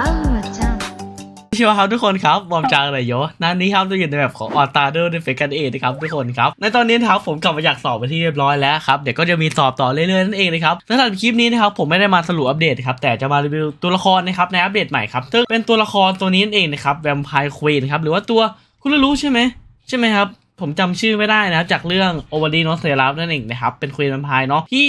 ばんはちゃんวครับทุกคนครับบอมจางอะไรยนั่นนี้ครับัวอย่างในแบบของออตาเดอร์ในเฟกันเองนะครับ ทุกคนครับในตอนนี้ครับผมกลับมาจากสอบไปที่เรียบร้อยแล้วครับเดี๋ยวก็จะมีสอบต่อเรื่อยๆ นั่นเองนะครับสำหรับคลิปนี้นะครับผมไม่ได้มาสรุปอัปเดตครับแต่จะมารีวิวตัวละครนะครับในอัปเดตใหม่ครับซึ่งเป็นตัวละครตัวนี้นั่นเองนะครับแวมไพร์ควีนครับหรือว่าตัวคุณรู้ใช่ไหมใช่ไหมครับ ผมจำชื่อไม่ได้นะครับจากเรื่องโอเวอร์ดีโนเซรัฟนั่นเองนะครับเป็นควีนแวมไพร์เนาะที่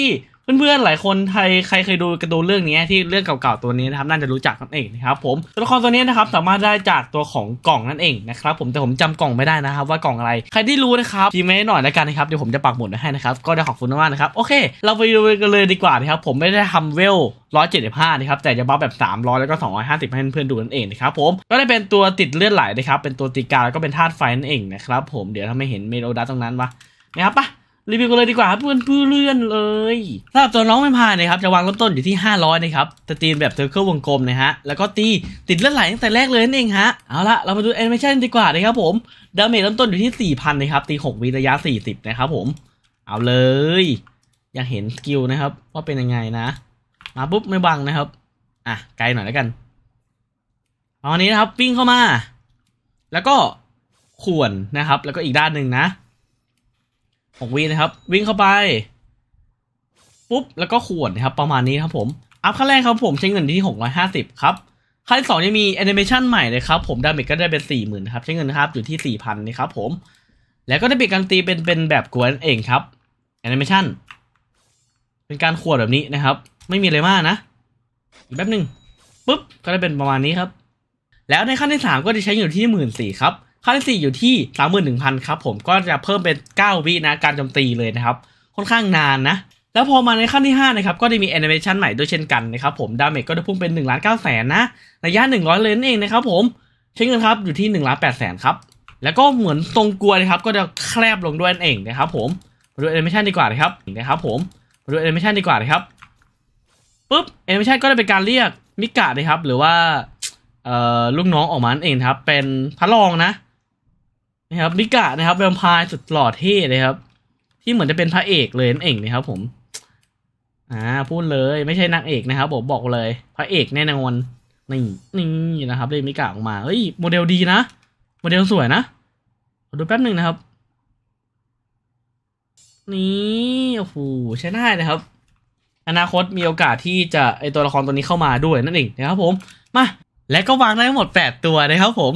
เพื่อนๆหลายคนใครใครเคยดูกระตูเรื่องนี้ที่เรื่องเก่าๆตัวนี้นะครับน่าจะรู้จักนั่นเองนะครับผมตัวละครตัวนี้นะครับสามารถได้จากตัวของกล่องนั่นเองนะครับผมแต่ผมจำกล่องไม่ได้นะครับ ว่ากล่องอะไรใครที่รู้นะครับพีมพ์ให้หน่อยละกันนะครับเดี๋ยวผมจะปักหมุดให้นะครับก็ได้ขอบคุณมากนะครับโอเคเราไปดูกันเลยดีกว่านะครับผมไม่ได้ทำเวล 175 นะครับแต่จะบัฟแบบ 300 แล้วก็ 250 ให้เพื่อนๆดูนั่นเองนะครับผมก็ได้เป็นตัวติดเลือดไหลนะครับเป็นตัวตีกาแล้วก็เป็นธาตุไฟนั่นเองนะครับผมเดี๋ยวถ้าไม่เห็นเมโลดาตรงนั้นวะนะครับปะรีวิวกันเลยดีกว่าครับเพื่อนเพื่อนเลยสำหรับตัวน้องไม่พายนะครับ จะวางเริ่มต้นอยู่ที่ 500 นะครับ จะตีนแบบเซอร์เคิลวงกลมนะฮะ แล้วก็ตี ติดเลือดไหลตั้งแต่แรกเลยนั่นเองฮะ เอาละเรามาดูแอนิเมชั่นดีกว่านะครับผมดาเมจเริ่มต้นอยู่ที่ 4,000 นะครับ ตี 6วิระยะ40นะครับผม เอาเลย อยากเห็นสกิลนะครับ ว่าเป็นยังไงนะ มาปุ๊บไม่บังนะครับ อ่ะไกลหน่อยแล้วกันตอนนี้นะครับวิ่งเข้ามา แล้วก็ข่วนนะครับ แล้วก็อีกด้านหนึ่งนะอกวีนะครับ วิ่งเข้าไปปุ๊บแล้วก็ขวดนะครับ ประมาณนี้ครับ ผมอัพขั้นแรกครับ ผม ใช้เงินที่650 ครับขั้นสองจะมีแอนิเมชันใหม่เลยครับผมดาเมจก็ได้เป็น4 0,000นครับ ใช้เงินนะครับอยู่ที่ 4,000นะครับผม แล้วก็ได้เบรกการตีเป็นเป็นแบบกวนเองครับแอนิเมชันเป็นการขวดแบบนี้นะครับ ไม่มีอะไรมากนะแป๊บหนึ่งปุ๊บก็ได้เป็นประมาณนี้ครับ แล้วในขั้นที่ 3 ก็จะใช้อยู่ที่1 4ื่นครับั้าที่สี่อยู่ที่สามหมื่นหนึ่งพันครับผมก็จะเพิ่มเป็นเก้าวินะการโจมตีเลยนะครับค่อนข้างนานนะ แล้วพอมาในขั้นที่5นะครับก็ได้มีแอนิเมชันใหม่ด้วยเช่นกันนะครับผมดาเมจก็จะพุ่งเป็น1นึ่งล้านเก้าแสนนะระยะ100เลนเองนะครับผมใช้เงินครับอยู่ที่1นึ่งล้านแปดแสนครับแล้วก็เหมือนทรงกลัวนะครับก็จะแคบลงด้วยเองนะครับผมมาดูแอนิเมชันดีกว่านะครับนะครับผมมาดูแอนิเมชันดีกว่านะครับปุ๊บแอนิเมชันก็ได้เป็นการเรียกมิกะนะครับหรือว่าลูกน้องออกมาเองครับเป็นพระรองนะนะครับลิกะนะครับแวมพายสุดหล่อเท่เลยครับ ที่เหมือนจะเป็นพระเอกเลยนั่นเองนะครับ ผมอ่าพูดเลยไม่ใช่นางเอกนะครับผมบอกเลยพระเอกแน่นอนนี่นี่นะครับเรมิกะออกมาเฮ้ยโมเดลดีนะโมเดลสวยนะดูแป๊บหนึ่งนะครับ นี่โอ้โหใช้ได้นะครับ อนาคตมีโอกาสที่จะไอตัวละครตัวนี้เข้ามาด้วยนั่นเองนะครับ ผม มา และก็วางได้ทั้งหมด8ตัวนะครับ ผม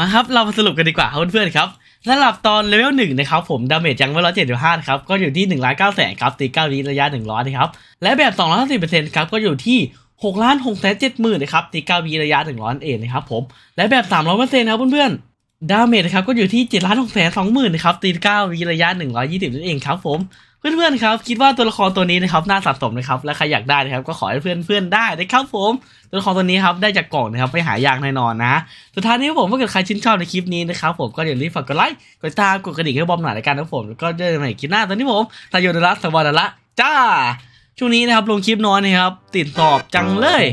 มาครับ เรามาสรุปกันดีกว่าเพื่อนๆครับสำหรับตอนเลเวลหนึ่งนะครับผมดาเมจยังไม่ร้อยเจ็ดสิบห้าครับ ก็อยู่ที่หนึ่งล้านเก้าแสนครับตีเก้าวิระยะหนึ่งร้อยนะครับ และแบบสองร้อยสิบเปอร์เซ็นต์ครับก็อยู่ที่หกล้านหกแสนเจ็ดหมื่นนะครับตีเก้าวีระยะหนึ่งร้อยเอ็ดนะครับผม และแบบสามร้อยเปอร์เซ็นต์ครับเพื่อนๆดาเมจครับก็อยู่ที่7ล้านหกแสนสองหมื่นนะครับตีเก้าวีระยะสิบนั่นเองครับผม เพื่อนๆครับคิดว่าตัวละครตัวนี้นะครับน่าสะสมนะครับและใครอยากได้นะครับก็ขอให้เพื่อนๆได้นะครับผม ตัวละครตัวนี้ครับได้จากกล่องนะครับไม่หายากแน่นอนนะ สุดท้ายนี้ผมถ้าเกิดใครชื่นชอบในคลิปนี้นะครับผมก็อย่าลืมฝากกดไลค์กดติดตามกดกระดิ่งให้บอมหน่อยในการนะผมแล้วก็เจอกันใหม่คลิปหน้าตอนนี้ผมตายโยดละสวัสดีละจ้าช่วงนี้นะครับลงคลิปน้อยนะครับติดสอบจังเลย